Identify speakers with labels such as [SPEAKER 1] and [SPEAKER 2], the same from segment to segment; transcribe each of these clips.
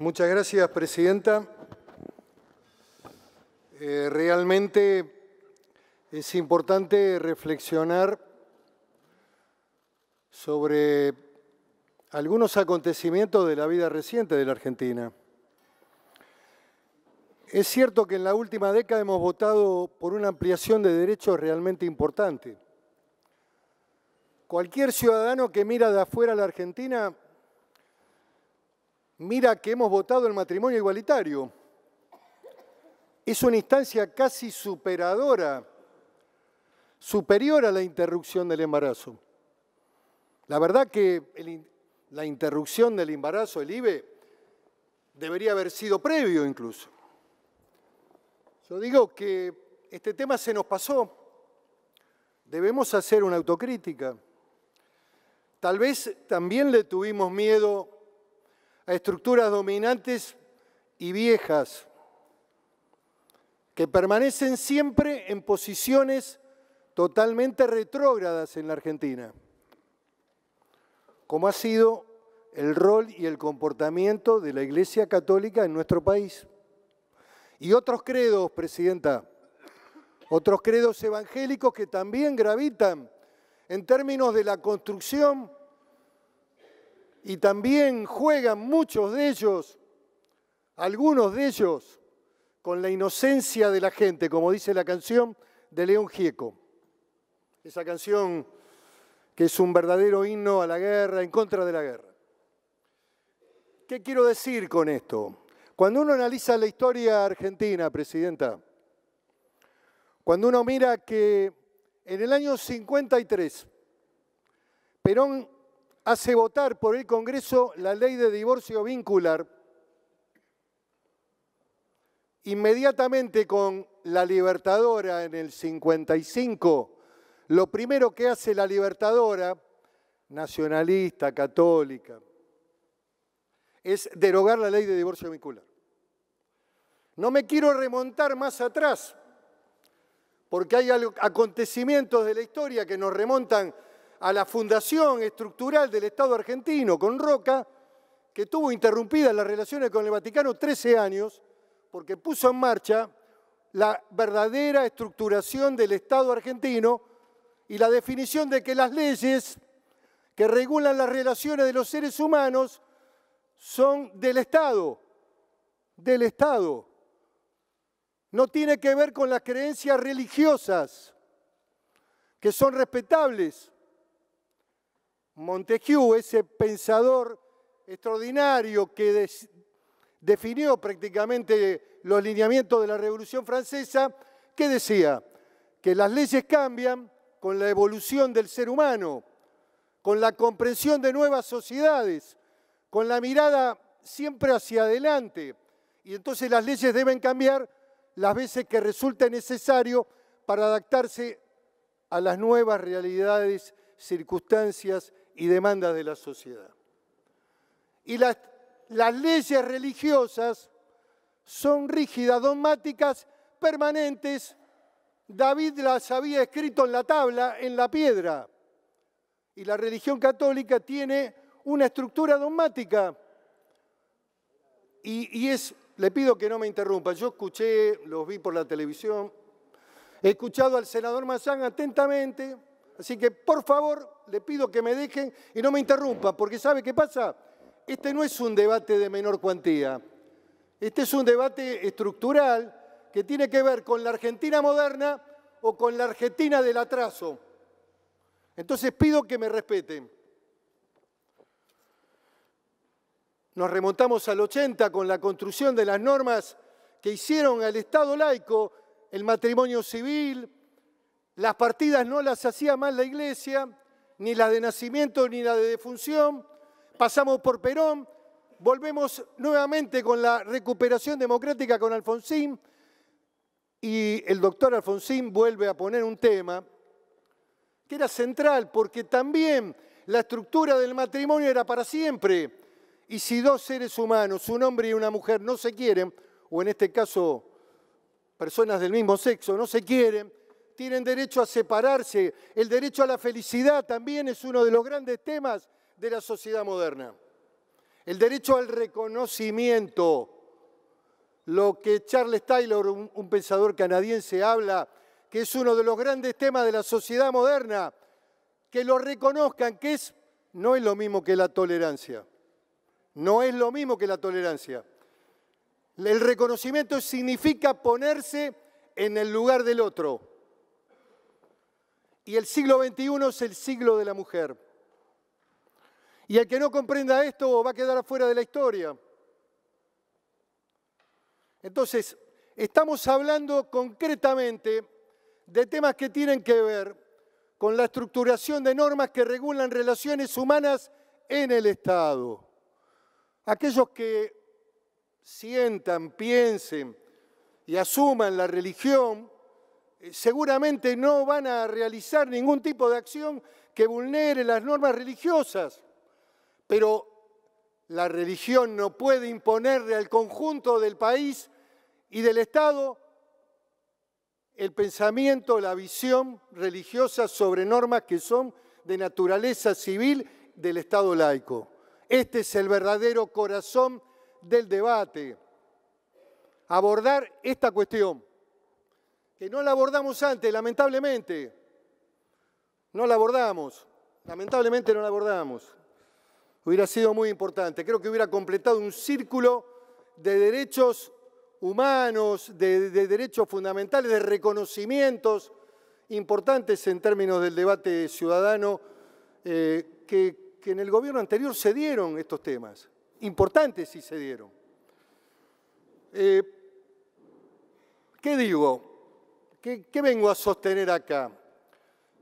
[SPEAKER 1] Muchas gracias, Presidenta. Eh, realmente es importante reflexionar sobre algunos acontecimientos de la vida reciente de la Argentina. Es cierto que en la última década hemos votado por una ampliación de derechos realmente importante. Cualquier ciudadano que mira de afuera a la Argentina Mira que hemos votado el matrimonio igualitario. Es una instancia casi superadora, superior a la interrupción del embarazo. La verdad que la interrupción del embarazo, el IBE, debería haber sido previo incluso. Yo digo que este tema se nos pasó. Debemos hacer una autocrítica. Tal vez también le tuvimos miedo estructuras dominantes y viejas que permanecen siempre en posiciones totalmente retrógradas en la Argentina, como ha sido el rol y el comportamiento de la Iglesia Católica en nuestro país. Y otros credos, Presidenta, otros credos evangélicos que también gravitan en términos de la construcción y también juegan muchos de ellos, algunos de ellos, con la inocencia de la gente, como dice la canción de León Gieco. Esa canción que es un verdadero himno a la guerra, en contra de la guerra. ¿Qué quiero decir con esto? Cuando uno analiza la historia argentina, Presidenta, cuando uno mira que en el año 53 Perón hace votar por el Congreso la ley de divorcio vincular inmediatamente con la Libertadora en el 55, lo primero que hace la Libertadora, nacionalista, católica, es derogar la ley de divorcio vincular. No me quiero remontar más atrás, porque hay acontecimientos de la historia que nos remontan a la fundación estructural del Estado argentino con Roca, que tuvo interrumpidas las relaciones con el Vaticano 13 años, porque puso en marcha la verdadera estructuración del Estado argentino y la definición de que las leyes que regulan las relaciones de los seres humanos son del Estado, del Estado. No tiene que ver con las creencias religiosas, que son respetables, Montesquieu, ese pensador extraordinario que definió prácticamente los lineamientos de la Revolución Francesa, que decía que las leyes cambian con la evolución del ser humano, con la comprensión de nuevas sociedades, con la mirada siempre hacia adelante. Y entonces las leyes deben cambiar las veces que resulte necesario para adaptarse a las nuevas realidades, circunstancias y demandas de la sociedad. Y las, las leyes religiosas son rígidas, dogmáticas, permanentes. David las había escrito en la tabla, en la piedra. Y la religión católica tiene una estructura dogmática. Y, es, le pido que no me interrumpa, yo escuché, los vi por la televisión, he escuchado al senador Mazán atentamente, Así que, por favor, le pido que me dejen y no me interrumpa, porque ¿sabe qué pasa? Este no es un debate de menor cuantía. Este es un debate estructural que tiene que ver con la Argentina moderna o con la Argentina del atraso. Entonces pido que me respeten. Nos remontamos al 80 con la construcción de las normas que hicieron al Estado laico el matrimonio civil, las partidas no las hacía mal la iglesia, ni la de nacimiento ni la de defunción. Pasamos por Perón, volvemos nuevamente con la recuperación democrática con Alfonsín y el doctor Alfonsín vuelve a poner un tema que era central porque también la estructura del matrimonio era para siempre. Y si dos seres humanos, un hombre y una mujer, no se quieren, o en este caso personas del mismo sexo, no se quieren, tienen derecho a separarse, el derecho a la felicidad también es uno de los grandes temas de la sociedad moderna. El derecho al reconocimiento, lo que Charles Taylor, un, pensador canadiense, habla, que es uno de los grandes temas de la sociedad moderna, que lo reconozcan, que es, no es lo mismo que la tolerancia. No es lo mismo que la tolerancia. El reconocimiento significa ponerse en el lugar del otro. Y el siglo XXI es el siglo de la mujer. Y el que no comprenda esto va a quedar afuera de la historia. Entonces, estamos hablando concretamente de temas que tienen que ver con la estructuración de normas que regulan relaciones humanas en el Estado. Aquellos que sientan, piensen y asuman la religión eh, seguramente no van a realizar ningún tipo de acción que vulnere las normas religiosas, pero la religión no puede imponerle al conjunto del país y del Estado el pensamiento, la visión religiosa sobre normas que son de naturaleza civil del Estado laico. Este es el verdadero corazón del debate. Abordar esta cuestión que no la abordamos antes, lamentablemente. No la abordamos, lamentablemente no la abordamos. Hubiera sido muy importante. Creo que hubiera completado un círculo de derechos humanos, de, derechos fundamentales, de reconocimientos importantes en términos del debate ciudadano, eh, que, en el gobierno anterior se dieron estos temas. Importantes sí se dieron. Eh, ¿Qué digo? ¿Qué, vengo a sostener acá?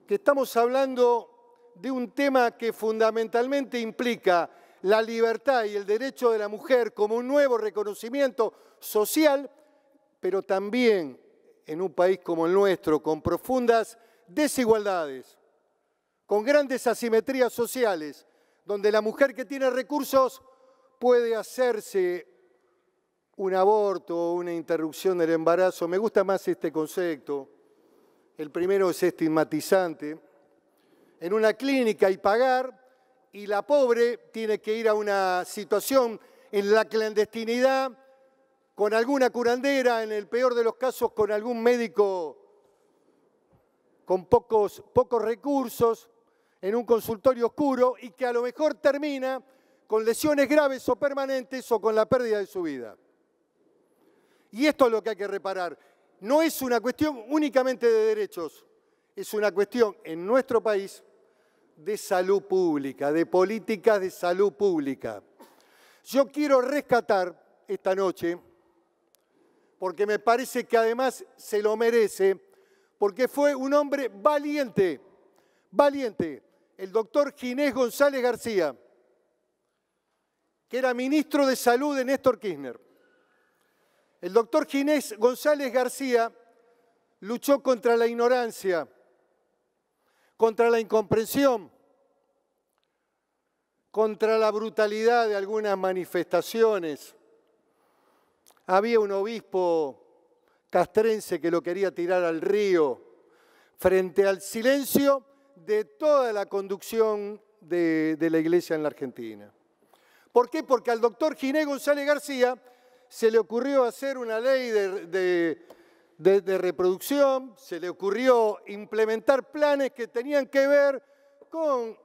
[SPEAKER 1] Que estamos hablando de un tema que fundamentalmente implica la libertad y el derecho de la mujer como un nuevo reconocimiento social, pero también en un país como el nuestro, con profundas desigualdades, con grandes asimetrías sociales, donde la mujer que tiene recursos puede hacerse un aborto o una interrupción del embarazo. Me gusta más este concepto. El primero es estigmatizante. En una clínica y pagar, y la pobre tiene que ir a una situación en la clandestinidad con alguna curandera, en el peor de los casos con algún médico con pocos, pocos recursos, en un consultorio oscuro y que a lo mejor termina con lesiones graves o permanentes o con la pérdida de su vida. Y esto es lo que hay que reparar. No es una cuestión únicamente de derechos, es una cuestión en nuestro país de salud pública, de políticas de salud pública. Yo quiero rescatar esta noche, porque me parece que además se lo merece, porque fue un hombre valiente, valiente, el doctor Ginés González García, que era ministro de Salud de Néstor Kirchner el doctor Ginés González García luchó contra la ignorancia, contra la incomprensión, contra la brutalidad de algunas manifestaciones. Había un obispo castrense que lo quería tirar al río frente al silencio de toda la conducción de, la iglesia en la Argentina. ¿Por qué? Porque al doctor Ginés González García se le ocurrió hacer una ley de, reproducción, se le ocurrió implementar planes que tenían que ver con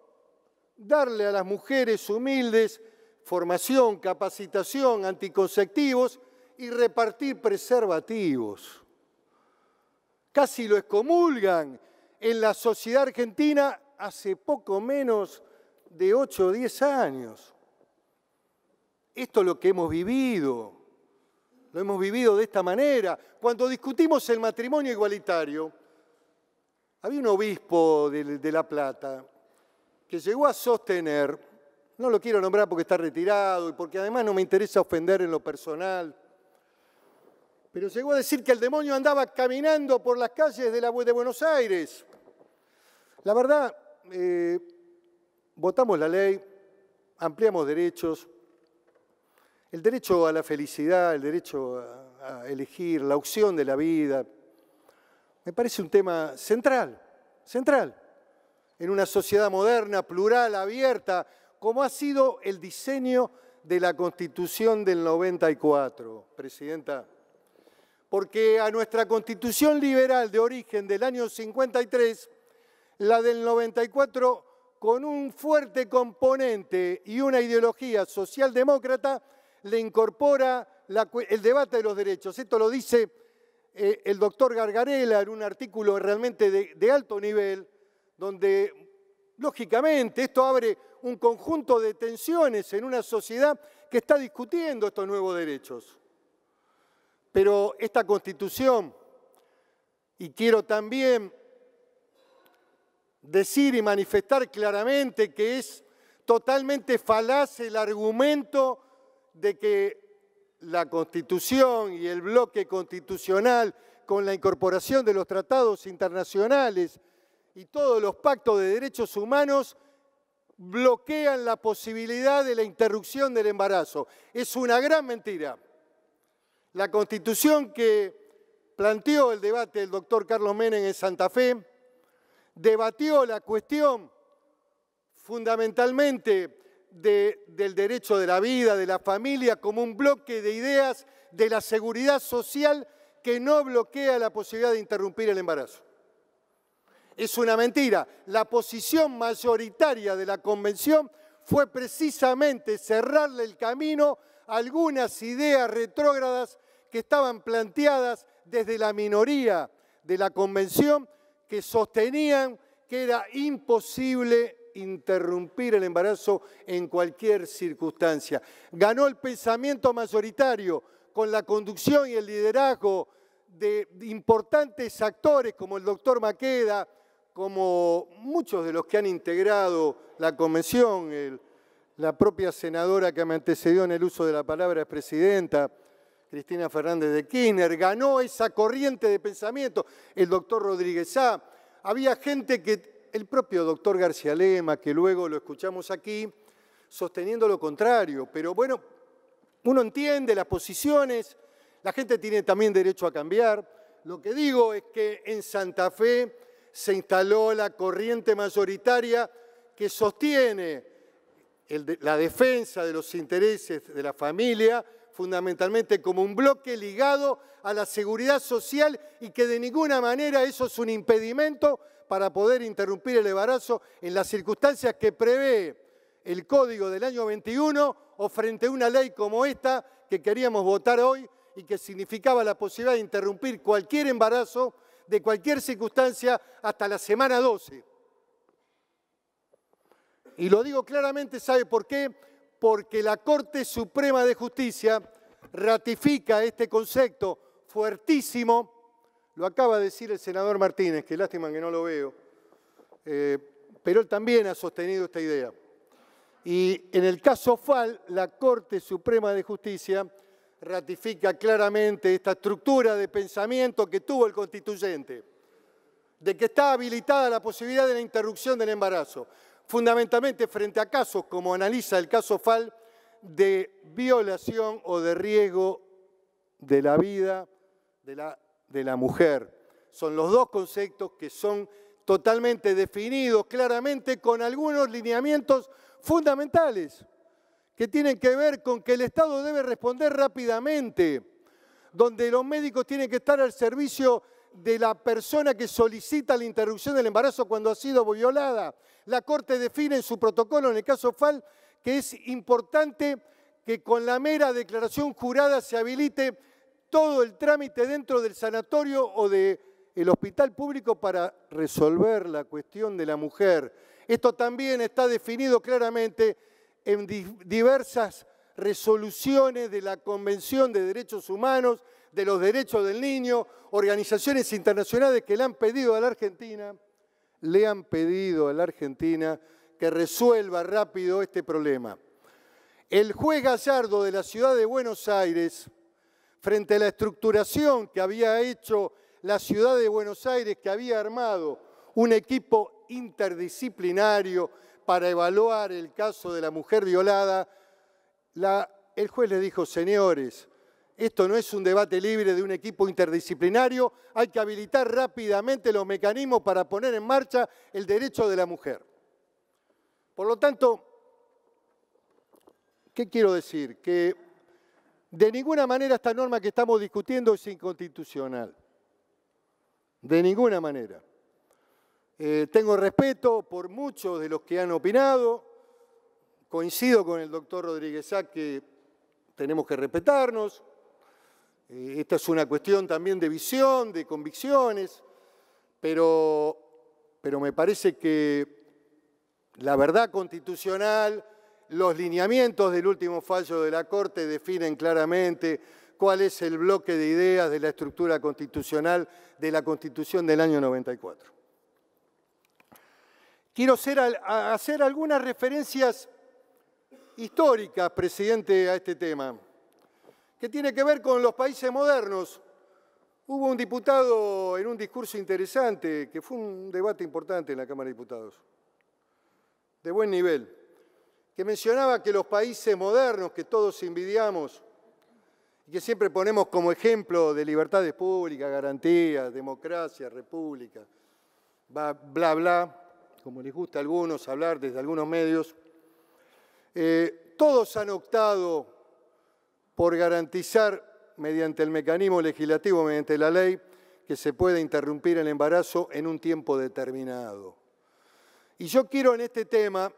[SPEAKER 1] darle a las mujeres humildes formación, capacitación, anticonceptivos y repartir preservativos. Casi lo excomulgan en la sociedad argentina hace poco menos de 8 o 10 años. Esto es lo que hemos vivido lo hemos vivido de esta manera. Cuando discutimos el matrimonio igualitario, había un obispo de, La Plata que llegó a sostener, no lo quiero nombrar porque está retirado y porque además no me interesa ofender en lo personal, pero llegó a decir que el demonio andaba caminando por las calles de, la, Buenos Aires. La verdad, eh, votamos la ley, ampliamos derechos, el derecho a la felicidad, el derecho a, elegir, la opción de la vida, me parece un tema central, central, en una sociedad moderna, plural, abierta, como ha sido el diseño de la Constitución del 94, Presidenta. Porque a nuestra Constitución liberal de origen del año 53, la del 94, con un fuerte componente y una ideología socialdemócrata, le incorpora el debate de los derechos. Esto lo dice eh, el doctor Gargarela en un artículo realmente de alto nivel, donde lógicamente esto abre un conjunto de tensiones en una sociedad que está discutiendo estos nuevos derechos. Pero esta constitución, y quiero también decir y manifestar claramente que es totalmente falaz el argumento de que la Constitución y el bloque constitucional con la incorporación de los tratados internacionales y todos los pactos de derechos humanos bloquean la posibilidad de la interrupción del embarazo. Es una gran mentira. La constitución que planteó el debate del doctor Carlos Menem en Santa Fe debatió la cuestión fundamentalmente del derecho de la vida, de la familia, como un bloque de ideas de la seguridad social que no bloquea la posibilidad de interrumpir el embarazo. Es una mentira. La posición mayoritaria de la Convención fue precisamente cerrarle el camino a algunas ideas retrógradas que estaban planteadas desde la minoría de la Convención que sostenían que era imposible interrumpir el embarazo en cualquier circunstancia. Ganó el pensamiento mayoritario con la conducción y el liderazgo de importantes actores como el doctor Maqueda, como muchos de los que han integrado la Comisión, la propia senadora que me antecedió en el uso de la palabra es presidenta, Cristina Fernández de Kirchner, ganó esa corriente de pensamiento, el doctor Rodríguez A. Había gente que el propio doctor García Lema, que luego lo escuchamos aquí, sosteniendo lo contrario. Pero bueno, uno entiende las posiciones, la gente tiene también derecho a cambiar. Lo que digo es que en Santa Fe se instaló la corriente mayoritaria que sostiene la defensa de los intereses de la familia, fundamentalmente como un bloque ligado a la seguridad social y que de ninguna manera eso es un impedimento para poder interrumpir el embarazo en las circunstancias que prevé el código del año 21 o frente a una ley como esta que queríamos votar hoy y que significaba la posibilidad de interrumpir cualquier embarazo de cualquier circunstancia hasta la semana 12. Y lo digo claramente, ¿sabe por qué? Porque la Corte Suprema de Justicia ratifica este concepto fuertísimo lo acaba de decir el senador Martínez, que lástima que no lo veo, eh, pero él también ha sostenido esta idea. Y en el caso FAL, la Corte Suprema de Justicia ratifica claramente esta estructura de pensamiento que tuvo el constituyente, de que está habilitada la posibilidad de la interrupción del embarazo, fundamentalmente frente a casos, como analiza el caso FAL, de violación o de riesgo de la vida, de la de la mujer. Son los dos conceptos que son totalmente definidos claramente con algunos lineamientos fundamentales que tienen que ver con que el Estado debe responder rápidamente, donde los médicos tienen que estar al servicio de la persona que solicita la interrupción del embarazo cuando ha sido violada. La Corte define en su protocolo, en el caso FAL, que es importante que con la mera declaración jurada se habilite todo el trámite dentro del sanatorio o del hospital público para resolver la cuestión de la mujer. Esto también está definido claramente en diversas resoluciones de la Convención de Derechos Humanos, de los Derechos del Niño, organizaciones internacionales que le han pedido a la Argentina, le han pedido a la Argentina que resuelva rápido este problema. El juez Gallardo de la ciudad de Buenos Aires, frente a la estructuración que había hecho la ciudad de Buenos Aires, que había armado un equipo interdisciplinario para evaluar el caso de la mujer violada, el juez le dijo, señores, esto no es un debate libre de un equipo interdisciplinario, hay que habilitar rápidamente los mecanismos para poner en marcha el derecho de la mujer. Por lo tanto, ¿qué quiero decir? Que de ninguna manera esta norma que estamos discutiendo es inconstitucional. De ninguna manera. Eh, tengo respeto por muchos de los que han opinado. Coincido con el doctor Rodríguez Sá que tenemos que respetarnos. Eh, esta es una cuestión también de visión, de convicciones, pero, pero me parece que la verdad constitucional los lineamientos del último fallo de la Corte definen claramente cuál es el bloque de ideas de la estructura constitucional de la Constitución del año 94. Quiero hacer, algunas referencias históricas, presidente, a este tema, que tiene que ver con los países modernos. Hubo un diputado en un discurso interesante, que fue un debate importante en la Cámara de Diputados, de buen nivel, que mencionaba que los países modernos que todos envidiamos y que siempre ponemos como ejemplo de libertades públicas, garantías, democracia, república, bla, bla, bla, como les gusta a algunos hablar desde algunos medios, eh, todos han optado por garantizar mediante el mecanismo legislativo, mediante la ley, que se pueda interrumpir el embarazo en un tiempo determinado. Y yo quiero en este tema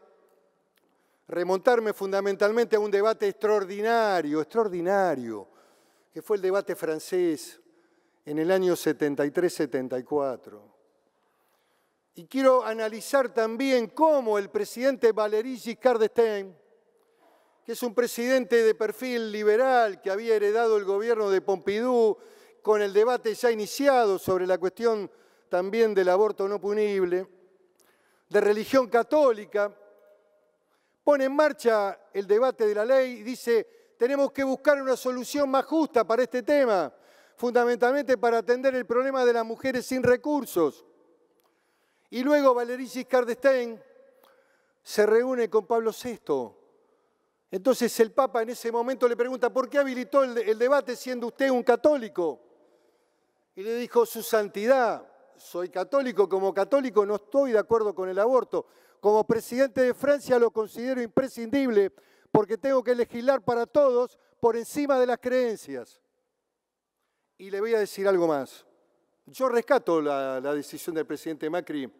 [SPEAKER 1] remontarme fundamentalmente a un debate extraordinario, extraordinario, que fue el debate francés en el año 73-74. Y quiero analizar también cómo el presidente Valéry Giscard d'Estaing, que es un presidente de perfil liberal que había heredado el gobierno de Pompidou, con el debate ya iniciado sobre la cuestión también del aborto no punible, de religión católica, pone en marcha el debate de la ley y dice, tenemos que buscar una solución más justa para este tema, fundamentalmente para atender el problema de las mujeres sin recursos. Y luego valerici Giscard se reúne con Pablo VI. Entonces el Papa en ese momento le pregunta, ¿por qué habilitó el debate siendo usted un católico? Y le dijo, su santidad, soy católico, como católico no estoy de acuerdo con el aborto, como presidente de Francia lo considero imprescindible porque tengo que legislar para todos por encima de las creencias. Y le voy a decir algo más. Yo rescato la, decisión del presidente Macri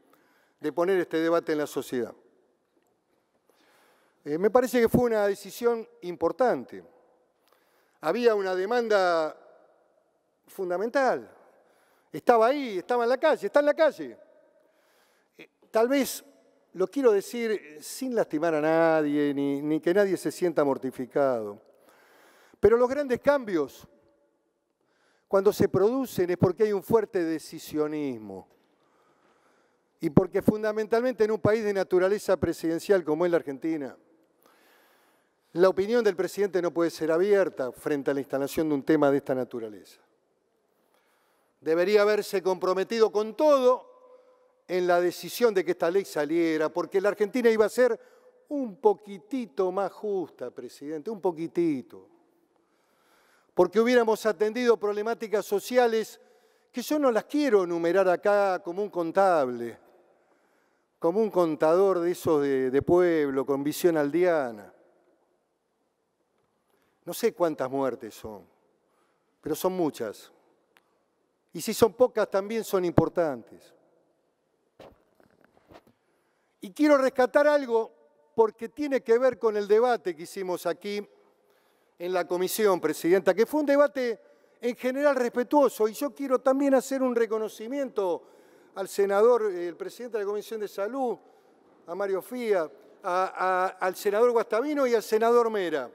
[SPEAKER 1] de poner este debate en la sociedad. Eh, me parece que fue una decisión importante. Había una demanda fundamental. Estaba ahí, estaba en la calle, está en la calle. Eh, tal vez lo quiero decir eh, sin lastimar a nadie, ni, que nadie se sienta mortificado. Pero los grandes cambios, cuando se producen, es porque hay un fuerte decisionismo. Y porque fundamentalmente en un país de naturaleza presidencial como es la Argentina, la opinión del presidente no puede ser abierta frente a la instalación de un tema de esta naturaleza. Debería haberse comprometido con todo en la decisión de que esta ley saliera, porque la Argentina iba a ser un poquitito más justa, presidente, un poquitito. Porque hubiéramos atendido problemáticas sociales que yo no las quiero enumerar acá como un contable, como un contador de esos de, de pueblo, con visión aldeana. No sé cuántas muertes son, pero son muchas. Y si son pocas, también son importantes. Y quiero rescatar algo porque tiene que ver con el debate que hicimos aquí en la comisión, Presidenta, que fue un debate en general respetuoso. Y yo quiero también hacer un reconocimiento al senador, el presidente de la Comisión de Salud, a Mario Fía, al senador Guastavino y al senador Mera.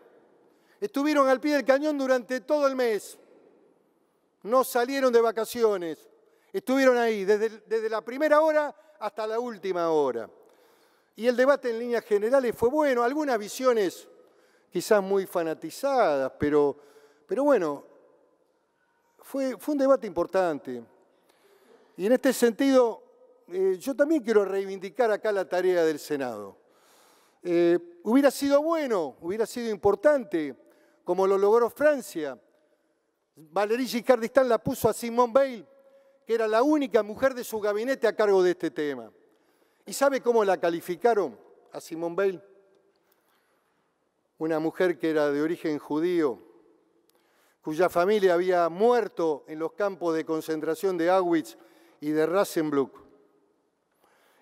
[SPEAKER 1] Estuvieron al pie del cañón durante todo el mes. No salieron de vacaciones. Estuvieron ahí desde la primera hora hasta la última hora. Y el debate en líneas generales fue bueno, algunas visiones quizás muy fanatizadas, pero, pero bueno, fue, fue un debate importante. Y en este sentido, eh, yo también quiero reivindicar acá la tarea del Senado. Eh, hubiera sido bueno, hubiera sido importante, como lo logró Francia. Valérie Giscard la puso a Simone Veil, que era la única mujer de su gabinete a cargo de este tema. ¿Y sabe cómo la calificaron a Simone Bale? Una mujer que era de origen judío, cuya familia había muerto en los campos de concentración de Auschwitz y de Rasenbluck,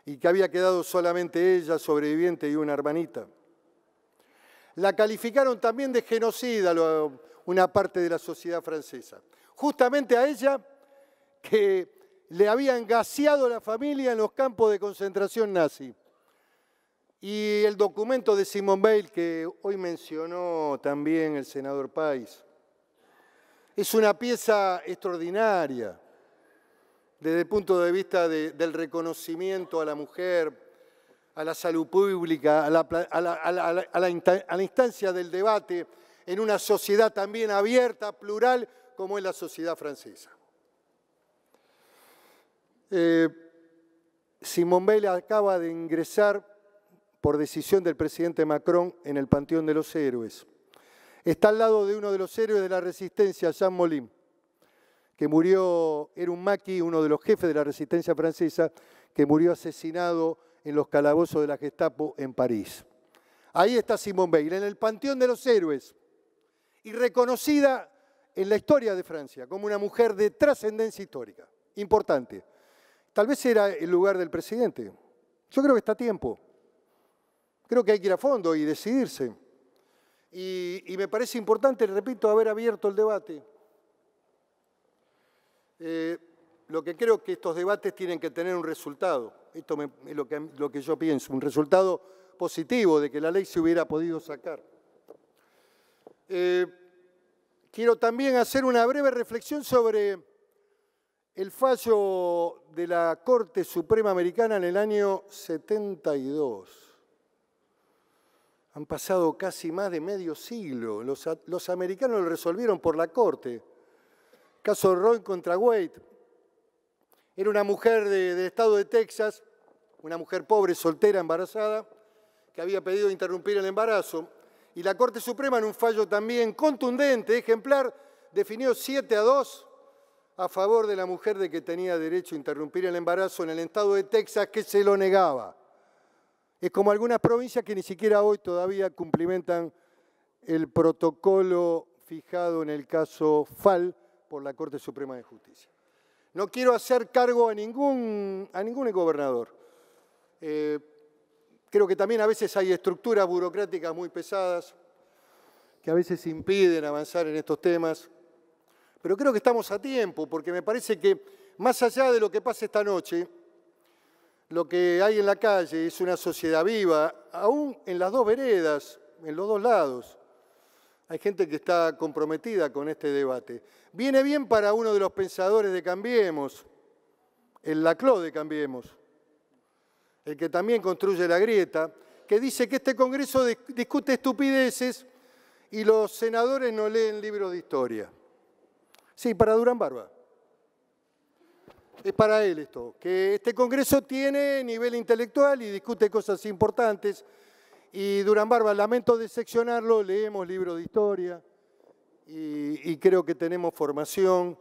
[SPEAKER 1] y que había quedado solamente ella, sobreviviente y una hermanita. La calificaron también de genocida una parte de la sociedad francesa. Justamente a ella que le habían gaseado la familia en los campos de concentración nazi. Y el documento de Simone Bale que hoy mencionó también el senador Pais. Es una pieza extraordinaria desde el punto de vista del reconocimiento a la mujer, a la salud pública, a la, a la, instancia del debate en una sociedad también abierta, plural, como es la sociedad francesa. Eh, Simón Veil acaba de ingresar por decisión del presidente Macron en el Panteón de los Héroes. Está al lado de uno de los héroes de la resistencia, Jean Molin, que murió, era un maqui, uno de los jefes de la resistencia francesa, que murió asesinado en los calabozos de la Gestapo en París. Ahí está Simone Veil, en el Panteón de los Héroes, y reconocida en la historia de Francia como una mujer de trascendencia histórica, importante. Tal vez era el lugar del presidente. Yo creo que está a tiempo. Creo que hay que ir a fondo y decidirse. Y, me parece importante, repito, haber abierto el debate. Eh, lo que creo que estos debates tienen que tener un resultado. Esto es lo que, yo pienso, un resultado positivo de que la ley se hubiera podido sacar. Eh, quiero también hacer una breve reflexión sobre el fallo de la Corte Suprema Americana en el año 72. Han pasado casi más de medio siglo. Los, americanos lo resolvieron por la Corte. Caso Roy contra Wade. Era una mujer del estado de Texas, una mujer pobre, soltera, embarazada, que había pedido interrumpir el embarazo. Y la Corte Suprema, en un fallo también contundente, ejemplar, definió 7 a 2 a favor de la mujer de que tenía derecho a interrumpir el embarazo en el estado de Texas que se lo negaba. Es como algunas provincias que ni siquiera hoy todavía cumplimentan el protocolo fijado en el caso FAL por la Corte Suprema de Justicia. No quiero hacer cargo a ningún, a ningún gobernador. Eh, creo que también a veces hay estructuras burocráticas muy pesadas que a veces impiden avanzar en estos temas. Pero creo que estamos a tiempo, porque me parece que más allá de lo que pasa esta noche, lo que hay en la calle es una sociedad viva, aún en las dos veredas, en los dos lados. Hay gente que está comprometida con este debate. Viene bien para uno de los pensadores de Cambiemos, el Laclau de Cambiemos, el que también construye la grieta, que dice que este Congreso discute estupideces y los senadores no leen libros de historia. Sí, para Durán Barba. Es para él esto, que este Congreso tiene nivel intelectual y discute cosas importantes. Y Durán Barba, lamento seccionarlo, leemos libros de historia y, creo que tenemos formación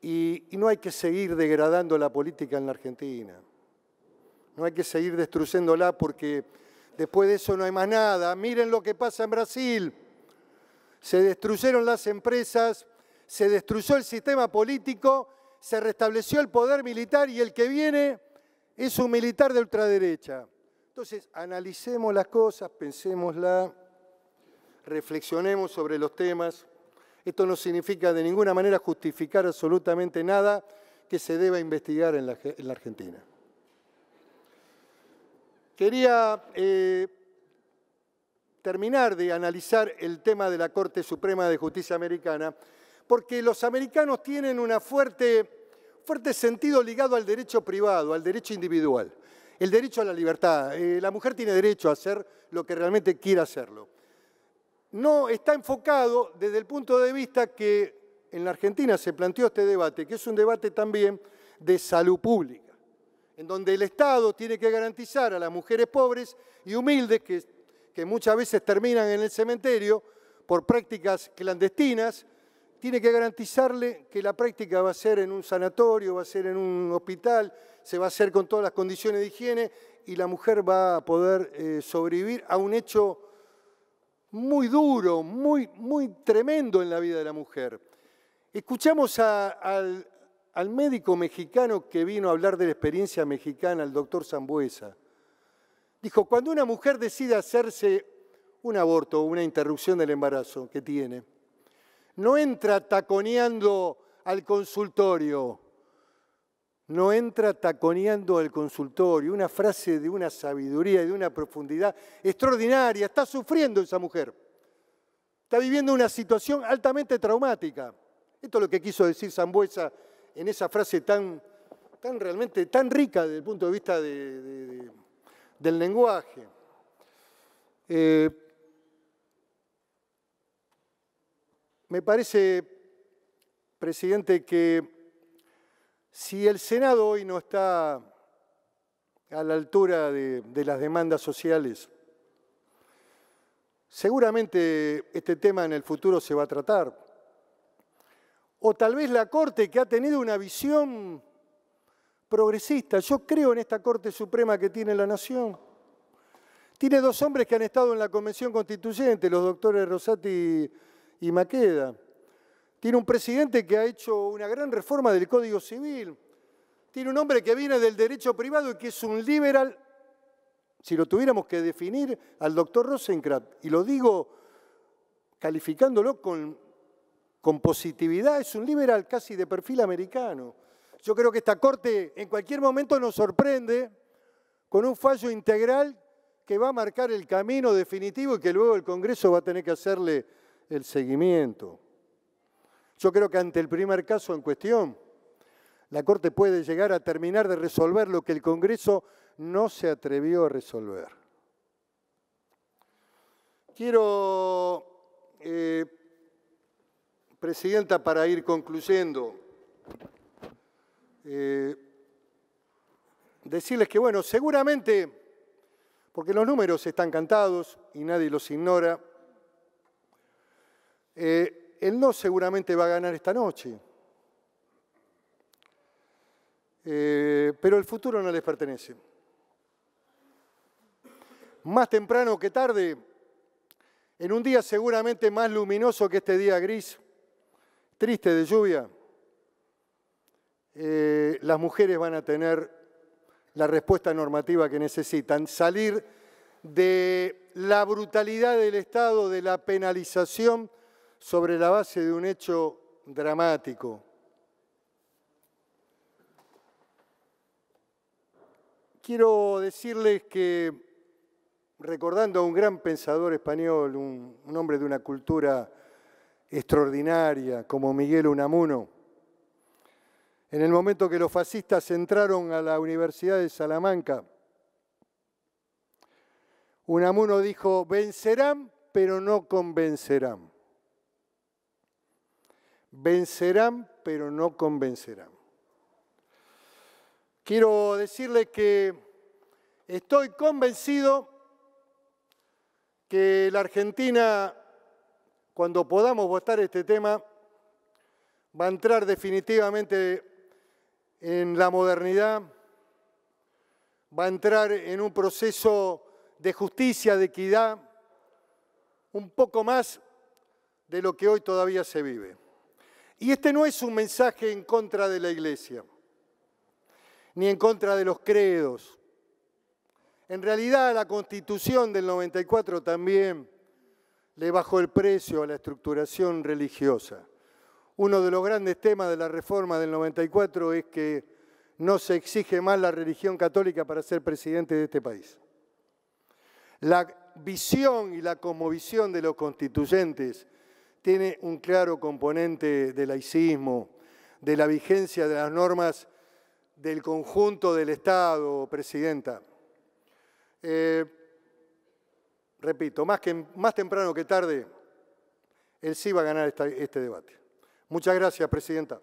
[SPEAKER 1] y, y no hay que seguir degradando la política en la Argentina. No hay que seguir destruyéndola porque después de eso no hay más nada. Miren lo que pasa en Brasil. Se destruyeron las empresas se destruyó el sistema político, se restableció el poder militar y el que viene es un militar de ultraderecha. Entonces, analicemos las cosas, pensemosla, reflexionemos sobre los temas. Esto no significa de ninguna manera justificar absolutamente nada que se deba investigar en la, Argentina. Quería eh, terminar de analizar el tema de la Corte Suprema de Justicia Americana porque los americanos tienen un fuerte, sentido ligado al derecho privado, al derecho individual, el derecho a la libertad. Eh, la mujer tiene derecho a hacer lo que realmente quiera hacerlo. No está enfocado desde el punto de vista que en la Argentina se planteó este debate, que es un debate también de salud pública, en donde el Estado tiene que garantizar a las mujeres pobres y humildes que muchas veces terminan en el cementerio por prácticas clandestinas, tiene que garantizarle que la práctica va a ser en un sanatorio, va a ser en un hospital, se va a hacer con todas las condiciones de higiene y la mujer va a poder eh, sobrevivir a un hecho muy duro, muy, muy tremendo en la vida de la mujer. Escuchamos al, al médico mexicano que vino a hablar de la experiencia mexicana, el doctor Zambuesa. Dijo, cuando una mujer decide hacerse un aborto o una interrupción del embarazo que tiene, no entra taconeando al consultorio, no entra taconeando al consultorio. Una frase de una sabiduría y de una profundidad extraordinaria. Está sufriendo esa mujer. Está viviendo una situación altamente traumática. Esto es lo que quiso decir Zambuesa en esa frase tan, tan realmente, tan rica desde el punto de vista del lenguaje. Eh, Me parece, presidente, que si el Senado hoy no está a la altura de, las demandas sociales, seguramente este tema en el futuro se va a tratar. O tal vez la Corte que ha tenido una visión progresista. Yo creo en esta Corte Suprema que tiene la Nación. Tiene dos hombres que han estado en la Convención Constituyente, los doctores Rosati y Maqueda. Tiene un presidente que ha hecho una gran reforma del Código Civil. Tiene un hombre que viene del derecho privado y que es un liberal. Si lo tuviéramos que definir al doctor Rosenkrantz, y lo digo calificándolo con, con positividad, es un liberal casi de perfil americano. Yo creo que esta Corte en cualquier momento nos sorprende con un fallo integral que va a marcar el camino definitivo y que luego el Congreso va a tener que hacerle el seguimiento. Yo creo que ante el primer caso en cuestión, la Corte puede llegar a terminar de resolver lo que el Congreso no se atrevió a resolver. Quiero, eh, Presidenta, para ir concluyendo, eh, decirles que, bueno, seguramente, porque los números están cantados y nadie los ignora, eh, él no seguramente va a ganar esta noche. Eh, pero el futuro no les pertenece. Más temprano que tarde, en un día seguramente más luminoso que este día gris, triste de lluvia, eh, las mujeres van a tener la respuesta normativa que necesitan, salir de la brutalidad del Estado, de la penalización sobre la base de un hecho dramático. Quiero decirles que, recordando a un gran pensador español, un, hombre de una cultura extraordinaria como Miguel Unamuno, en el momento que los fascistas entraron a la Universidad de Salamanca, Unamuno dijo, vencerán, pero no convencerán vencerán pero no convencerán. Quiero decirles que estoy convencido que la Argentina, cuando podamos votar este tema, va a entrar definitivamente en la modernidad, va a entrar en un proceso de justicia, de equidad, un poco más de lo que hoy todavía se vive. Y este no es un mensaje en contra de la iglesia, ni en contra de los credos. En realidad la constitución del 94 también le bajó el precio a la estructuración religiosa. Uno de los grandes temas de la reforma del 94 es que no se exige más la religión católica para ser presidente de este país. La visión y la comovisión de los constituyentes tiene un claro componente de laicismo, de la vigencia de las normas del conjunto del Estado, Presidenta. Eh, repito, más, que, más temprano que tarde, él sí va a ganar este debate. Muchas gracias, Presidenta.